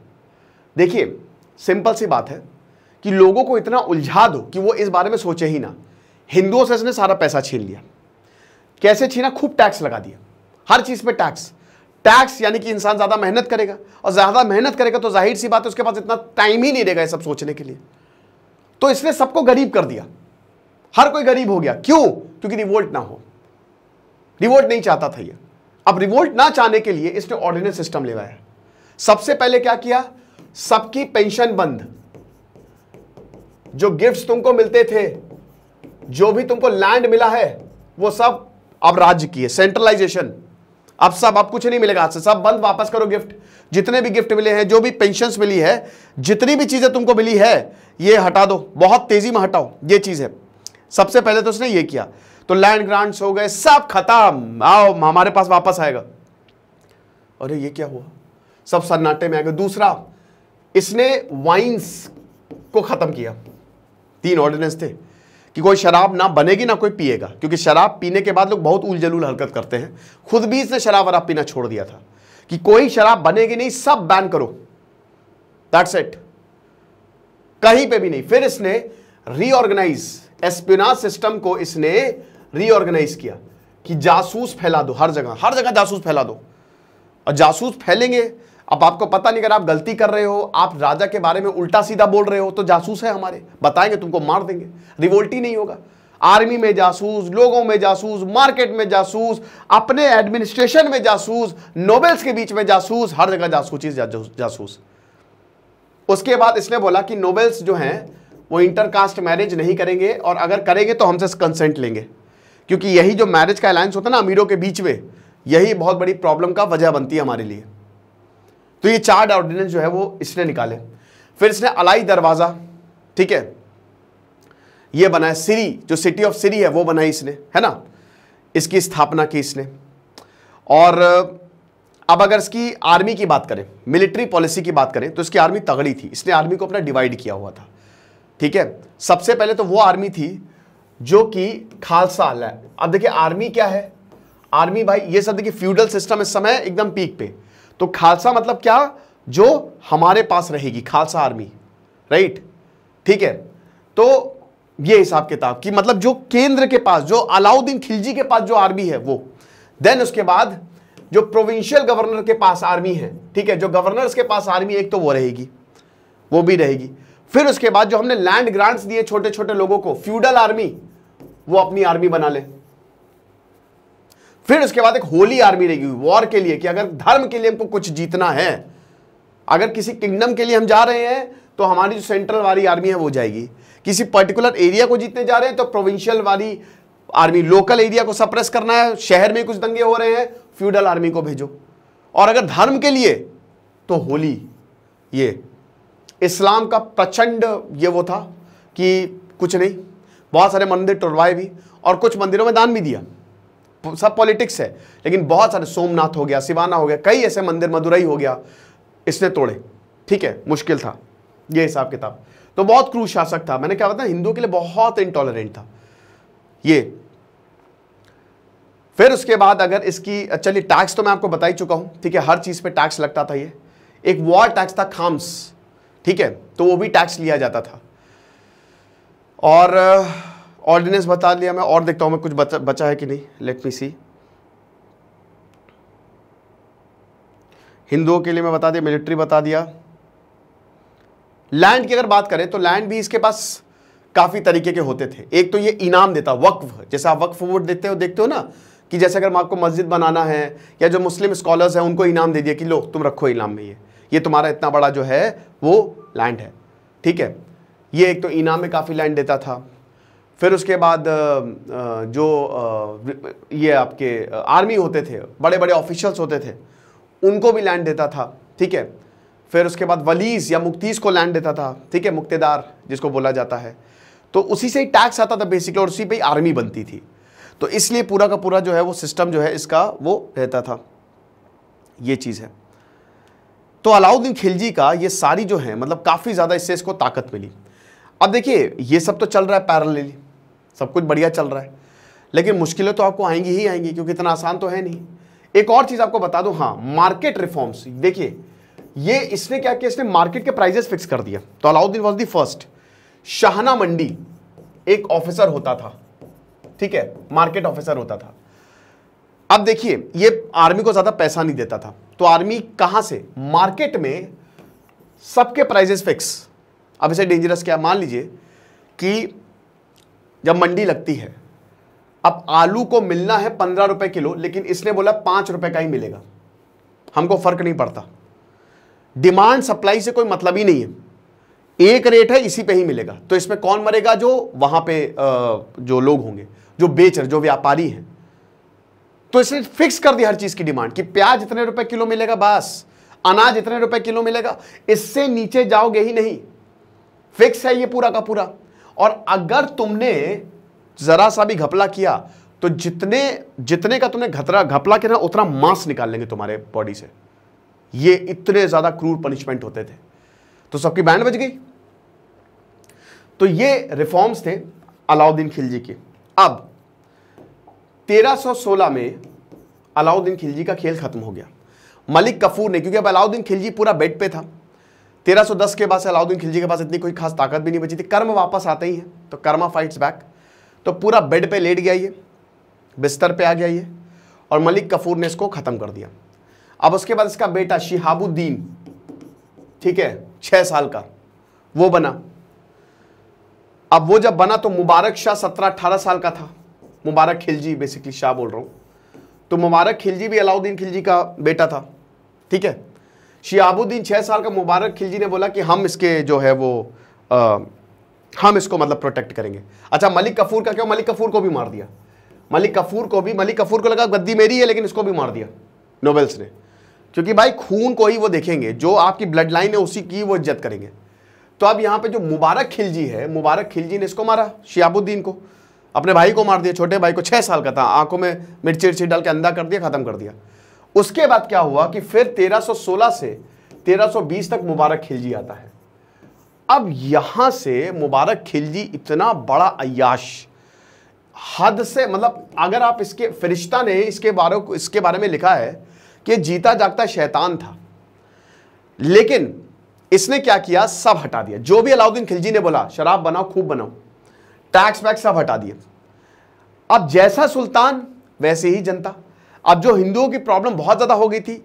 देखिए सिंपल सी बात है कि लोगों को इतना उलझा दो कि वो इस बारे में सोचे ही ना हिंदुओं से इसने सारा पैसा छीन लिया कैसे छीना खूब टैक्स लगा दिया हर चीज़ पे टैक्स टैक्स यानी कि इंसान ज़्यादा मेहनत करेगा और ज़्यादा मेहनत करेगा तो जाहिर सी बात है उसके पास इतना टाइम ही नहीं रहेगा ये सब सोचने के लिए तो इसने सबको गरीब कर दिया हर कोई गरीब हो गया क्यों क्योंकि रिवोल्ट ना हो रिवोल्ट नहीं चाहता था ये अब रिवोल्ट ना चाहने के लिए इसने ऑर्डिनेंस सिस्टम ले सबसे पहले क्या किया सबकी पेंशन बंद जो गिफ्ट्स तुमको मिलते थे जो भी तुमको लैंड मिला है वो सब अब राज्य की है सेंट्रलाइजेशन अब सब अब कुछ नहीं मिलेगा आपसे सब बंद वापस करो गिफ्ट जितने भी गिफ्ट मिले हैं जो भी पेंशन मिली है जितनी भी चीजें तुमको मिली है ये हटा दो बहुत तेजी में हटाओ ये चीज़ है सबसे पहले तो उसने ये किया तो लैंड ग्रांट्स हो गए सब खत्म आओ हमारे पास वापस आएगा अरे ये क्या हुआ सब सन्नाटे में आ गए दूसरा इसने वाइन्स को खत्म किया तीन ऑर्डिनेंस थे कि कोई शराब ना बनेगी ना कोई पिएगा क्योंकि शराब पीने के बाद लोग बहुत उलझलूल हरकत करते हैं खुद भी इसने शराब वराब पीना छोड़ दिया था कि कोई शराब बनेगी नहीं सब बैन करो दैट्स इट कहीं पे भी नहीं फिर इसने रीऑर्गेनाइज एस्पिना सिस्टम को इसने रीऑर्गेनाइज किया कि जासूस फैला दो हर जगह हर जगह जासूस फैला दो और जासूस फैलेंगे अब आपको पता नहीं अगर आप गलती कर रहे हो आप राजा के बारे में उल्टा सीधा बोल रहे हो तो जासूस है हमारे बताएंगे तुमको मार देंगे रिवोल्ट ही नहीं होगा आर्मी में जासूस लोगों में जासूस मार्केट में जासूस अपने एडमिनिस्ट्रेशन में जासूस नोबेल्स के बीच में जासूस हर जगह जासूस जासूस उसके बाद इसने बोला कि नोबेल्स जो हैं वो इंटरकास्ट मैरिज नहीं करेंगे और अगर करेंगे तो हमसे कंसेंट लेंगे क्योंकि यही जो मैरिज का अलायंस होता है ना अमीरों के बीच में यही बहुत बड़ी प्रॉब्लम का वजह बनती है हमारे लिए तो ये चार ऑर्डिनेंस जो है वो इसने निकाले फिर इसने अलाई दरवाज़ा ठीक है ये बनाया सिरी जो सिटी ऑफ सिरी है वो बनाई इसने है ना इसकी स्थापना की इसने और अब अगर इसकी आर्मी की बात करें मिलिट्री पॉलिसी की बात करें तो इसकी आर्मी तगड़ी थी इसने आर्मी को अपना डिवाइड किया हुआ था ठीक है सबसे पहले तो वो आर्मी थी जो कि खालसा है अब देखिए आर्मी क्या है आर्मी भाई ये सब देखिए फ्यूडल सिस्टम इस समय एकदम पीक पे तो खालसा मतलब क्या जो हमारे पास रहेगी खालसा आर्मी राइट ठीक है तो ये हिसाब किताब कि मतलब जो केंद्र के पास जो अलाउद्दीन खिलजी के पास जो आर्मी है वो देन उसके बाद जो प्रोविंशियल गवर्नर के पास आर्मी है ठीक है जो गवर्नर्स के पास आर्मी एक तो वो रहेगी वो भी रहेगी फिर उसके बाद जो हमने लैंड ग्रांट्स दिए छोटे छोटे लोगों को फ्यूडल आर्मी वो अपनी आर्मी बना ले फिर उसके बाद एक होली आर्मी रहेगी वॉर के लिए कि अगर धर्म के लिए हमको कुछ जीतना है अगर किसी किंगडम के लिए हम जा रहे हैं तो हमारी जो सेंट्रल वाली आर्मी है वो जाएगी किसी पर्टिकुलर एरिया को जीतने जा रहे हैं तो प्रोविंशियल वाली आर्मी लोकल एरिया को सप्रेस करना है शहर में कुछ दंगे हो रहे हैं फ्यूडल आर्मी को भेजो और अगर धर्म के लिए तो होली ये इस्लाम का प्रचंड ये वो था कि कुछ नहीं बहुत सारे मंदिर टुरवाए भी और कुछ मंदिरों में दान भी दिया सब पॉलिटिक्स है लेकिन बहुत सारे सोमनाथ हो गया शिवाना हो गया कई ऐसे मंदिर मदुरई हो गया इसने तोड़े ठीक है मुश्किल था ये हिसाब किताब तो बहुत क्रूर शासक था मैंने क्या बताया हिंदुओं के लिए बहुत इंटॉलरेंट था ये फिर उसके बाद अगर इसकी चलिए टैक्स तो मैं आपको बता ही चुका हूं ठीक है हर चीज़ पे टैक्स लगता था ये एक वॉर टैक्स था खाम्स ठीक है तो वो भी टैक्स लिया जाता था और ऑर्डिनेंस uh, बता लिया मैं और देखता हूं मैं कुछ बचा, बचा है कि नहीं लेट मी सी हिंदुओं के लिए मैं बता दिया मिलिट्री बता दिया लैंड की अगर बात करें तो लैंड भी इसके पास काफ़ी तरीके के होते थे एक तो ये इनाम देता वक्फ जैसा आप वक्फ वोट देते हो देखते हो ना कि जैसे अगर आपको मस्जिद बनाना है या जो मुस्लिम स्कॉलर्स हैं उनको इनाम दे दिया कि लो तुम रखो इनाम में ये ये तुम्हारा इतना बड़ा जो है वो लैंड है ठीक है ये एक तो इनाम में काफ़ी लैंड देता था फिर उसके बाद जो ये आपके आर्मी होते थे बड़े बड़े ऑफिशल्स होते थे उनको भी लैंड देता था ठीक है फिर उसके बाद वलीस या मुक्तीस को लैंड देता था ठीक है मुक्तेदार जिसको बोला जाता है तो उसी से ही टैक्स आता था बेसिकली और उसी पे ही आर्मी बनती थी तो इसलिए पूरा का पूरा जो है वो सिस्टम जो है इसका वो रहता था ये चीज़ है तो अलाउद्दीन खिलजी का ये सारी जो है मतलब काफ़ी ज़्यादा इससे इसको ताकत मिली अब देखिए ये सब तो चल रहा है पैरल सब कुछ बढ़िया चल रहा है लेकिन मुश्किलें तो आपको आएंगी ही आएंगी क्योंकि इतना आसान तो है नहीं एक और चीज़ आपको बता दूं हाँ मार्केट रिफॉर्म्स देखिए ये इसने क्या किया इसने मार्केट के प्राइजेस फिक्स कर दिया तो Alauddin was the first shahna mandi एक ऑफिसर होता था ठीक है मार्केट ऑफिसर होता था अब देखिए ये आर्मी को ज़्यादा पैसा नहीं देता था तो आर्मी कहां से मार्केट में सबके प्राइजेस फिक्स अब इसे डेंजरस क्या मान लीजिए कि जब मंडी लगती है अब आलू को मिलना है पंद्रह रुपए किलो लेकिन इसने बोला पांच रुपए का ही मिलेगा हमको फर्क नहीं पड़ता डिमांड सप्लाई से कोई मतलब ही नहीं है एक रेट है इसी पे ही मिलेगा तो इसमें कौन मरेगा जो वहां पे जो लोग होंगे जो बेच रहे जो व्यापारी हैं तो इसने फिक्स कर दिया हर चीज की डिमांड कि प्याज इतने रुपए किलो मिलेगा बस अनाज इतने रुपए किलो मिलेगा इससे नीचे जाओगे ही नहीं फिक्स है ये पूरा का पूरा और अगर तुमने जरा सा भी घपला किया तो जितने जितने का तुमने घतरा घपला किया उतना मांस निकाल लेंगे तुम्हारे बॉडी से ये इतने ज्यादा क्रूर पनिशमेंट होते थे तो सबकी बैंड बज गई तो ये रिफॉर्म्स थे अलाउद्दीन खिलजी के अब 1316 में अलाउद्दीन खिलजी का खेल खत्म हो गया मलिक कफूर ने क्योंकि अब अलाउद्दीन खिलजी पूरा बेड पे था 1310 के बाद से अलाउद्दीन खिलजी के पास इतनी कोई खास ताकत भी नहीं बची थी कर्म वापस आते ही है तो कर्मा फाइट्स बैक तो पूरा बेड पे लेट गया ये बिस्तर पे आ गया ये और मलिक कफूर ने इसको ख़त्म कर दिया अब उसके बाद इसका बेटा शिहाबुद्दीन ठीक है छह साल का वो बना अब वो जब बना तो मुबारक शाह सत्रह अठारह साल का था मुबारक खिलजी बेसिकली शाह बोल रहा हूँ तो मुबारक खिलजी भी अलाउद्दीन खिलजी का बेटा था ठीक है शियाबुद्दीन छः साल का मुबारक खिलजी ने बोला कि हम इसके जो है वो आ, हम इसको मतलब प्रोटेक्ट करेंगे अच्छा मलिक कफूर का क्यों मलिक कफूर को भी मार दिया मलिक कफूर को भी मलिक कफूर को लगा गद्दी मेरी है लेकिन इसको भी मार दिया नोबेल्स ने क्योंकि भाई खून को ही वो देखेंगे जो आपकी ब्लड लाइन है उसी की वो इज्जत करेंगे तो अब यहाँ पे जो मुबारक खिलजी है मुबारक खिलजी ने इसको मारा शियाबुद्दीन को अपने भाई को मार दिया छोटे भाई को छः साल का था आंखों में मिर्ची उर्ची डाल के अंधा कर दिया ख़त्म कर दिया उसके बाद क्या हुआ कि फिर 1316 से 1320 तक मुबारक खिलजी आता है अब यहां से मुबारक खिलजी इतना बड़ा अयाश हद से मतलब अगर आप इसके फरिश्ता ने इसके बारे इसके बारे में लिखा है कि जीता जागता शैतान था लेकिन इसने क्या किया सब हटा दिया जो भी अलाउद्दीन खिलजी ने बोला शराब बनाओ खूब बनाओ टैक्स वैक्स सब हटा दिए अब जैसा सुल्तान वैसे ही जनता अब जो हिंदुओं की प्रॉब्लम बहुत ज़्यादा हो गई थी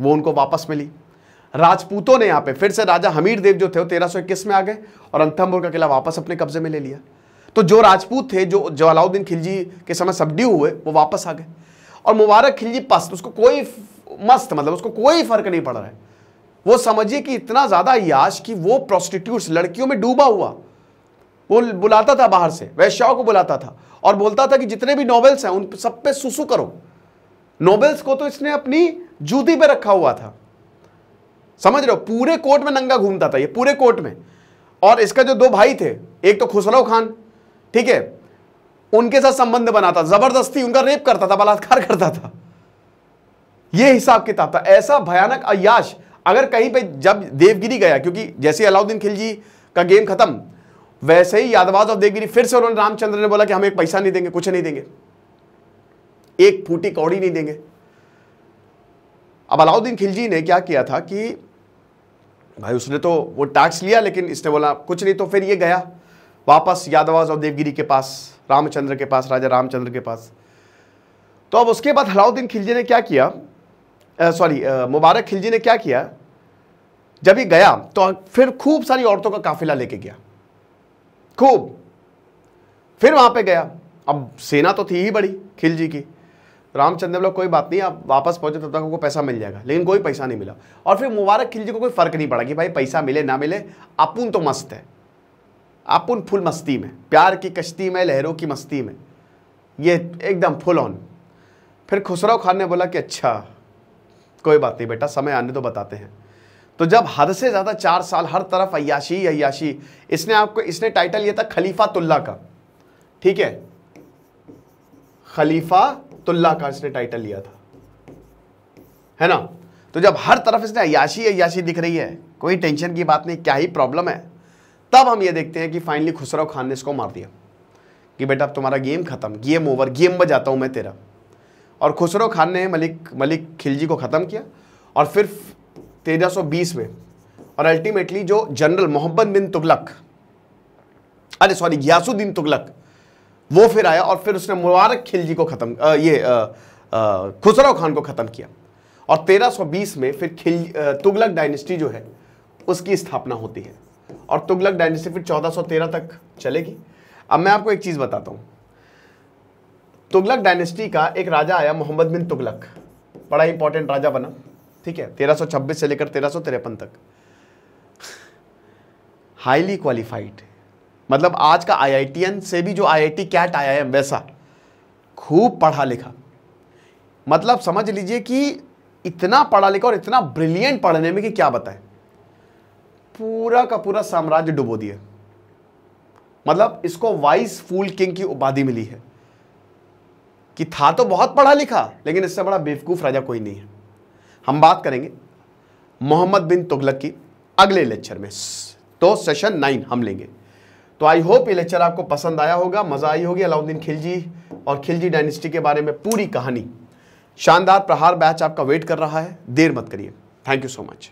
वो उनको वापस मिली राजपूतों ने यहां पे फिर से राजा हमीर देव जो थे वो तेरह सौ इक्कीस में आ गए और अंथमपुर का किला वापस अपने कब्जे में ले लिया तो जो राजपूत थे जो जवालाउद्दीन खिलजी के समय सब्ड्यू हुए वो वापस आ गए और मुबारक खिलजी पस्त उसको कोई मस्त मतलब उसको कोई फर्क नहीं पड़ रहा है वो समझिए कि इतना ज़्यादा याश कि वो प्रोस्टिट्यूट लड़कियों में डूबा हुआ वो बुलाता था बाहर से वैश्याओं को बुलाता था और बोलता था कि जितने भी नॉवेल्स हैं उन सब पे सुसु करो नॉवेल्स को तो इसने अपनी जूती पे रखा हुआ था समझ रहे हो पूरे कोर्ट में नंगा घूमता था ये पूरे कोर्ट में और इसका जो दो भाई थे एक तो खुसरो खान ठीक है उनके साथ संबंध बनाता जबरदस्ती उनका रेप करता था बलात्कार करता था यह हिसाब किताब था ऐसा भयानक अयाश अगर कहीं पे जब देवगिरी गया क्योंकि जैसे अलाउद्दीन खिलजी का गेम खत्म वैसे ही यादवाज और देवगिरी फिर से उन्होंने रामचंद्र ने बोला कि हम एक पैसा नहीं देंगे कुछ नहीं देंगे एक फूटी कौड़ी नहीं देंगे अब अलाउद्दीन खिलजी ने क्या किया था कि भाई उसने तो वो टैक्स लिया लेकिन इसने बोला कुछ नहीं तो फिर ये गया वापस यादवाज और देवगिरी के पास रामचंद्र के पास राजा रामचंद्र के पास तो अब उसके बाद अलाउद्दीन खिलजी ने क्या किया सॉरी मुबारक खिलजी ने क्या किया जब ये गया तो फिर खूब सारी औरतों का काफिला लेके गया खूब फिर वहां पे गया अब सेना तो थी ही बड़ी खिलजी की रामचंद्र बोला कोई बात नहीं आप वापस पहुंचे तब तक उनको पैसा मिल जाएगा लेकिन कोई पैसा नहीं मिला और फिर मुबारक खिलजी को कोई फ़र्क नहीं पड़ा कि भाई पैसा मिले ना मिले अपुन तो मस्त है अपुन फुल मस्ती में प्यार की कश्ती में लहरों की मस्ती में ये एकदम फुल ऑन फिर खुसरो खान ने बोला कि अच्छा कोई बात नहीं बेटा समय आने तो बताते हैं तो जब हद से ज़्यादा चार साल हर तरफ अयाशी अयाशी इसने आपको इसने टाइटल लिया था खलीफा तुल्ला का ठीक है खलीफा तुल्ला का इसने टाइटल लिया था है ना तो जब हर तरफ इसने अयाशी अयाशी दिख रही है कोई टेंशन की बात नहीं क्या ही प्रॉब्लम है तब हम ये देखते हैं कि फाइनली खुसरो खान ने इसको मार दिया कि बेटा अब तुम्हारा गेम खत्म गेम ओवर गेम बजाता हूं मैं तेरा और खुसरो खान ने मलिक मलिक खिलजी को ख़त्म किया और फिर 1320 में और अल्टीमेटली जो जनरल मोहम्मद बिन तुगलक अरे सॉरी यासुद्दीन तुगलक वो फिर आया और फिर उसने मुबारक खिलजी को ख़त्म ये खुसरो खान को ख़त्म किया और 1320 में फिर खिल तुगलक डायनेस्टी जो है उसकी स्थापना होती है और तुगलक डायनेस्टी फिर 1413 तक चलेगी अब मैं आपको एक चीज़ बताता हूं तुगलक डायनेस्टी का एक राजा आया मोहम्मद बिन तुगलक बड़ा इंपॉर्टेंट राजा बना ठीक है 1326 से लेकर तेरह तक हाईली क्वालिफाइड मतलब आज का आई से भी जो आई कैट आया है वैसा खूब पढ़ा लिखा मतलब समझ लीजिए कि इतना पढ़ा लिखा और इतना ब्रिलियंट पढ़ने में कि क्या बताएं पूरा का पूरा साम्राज्य डुबो दिया मतलब इसको वाइस फूल किंग की उपाधि मिली है कि था तो बहुत पढ़ा लिखा लेकिन इससे बड़ा बेवकूफ़ राजा कोई नहीं है हम बात करेंगे मोहम्मद बिन तुगलक की अगले लेक्चर में तो सेशन नाइन हम लेंगे तो आई होप ये लेक्चर आपको पसंद आया होगा मज़ा आई होगी अलाउद्दीन खिलजी और खिलजी डायनेस्टी के बारे में पूरी कहानी शानदार प्रहार बैच आपका वेट कर रहा है देर मत करिए थैंक यू सो मच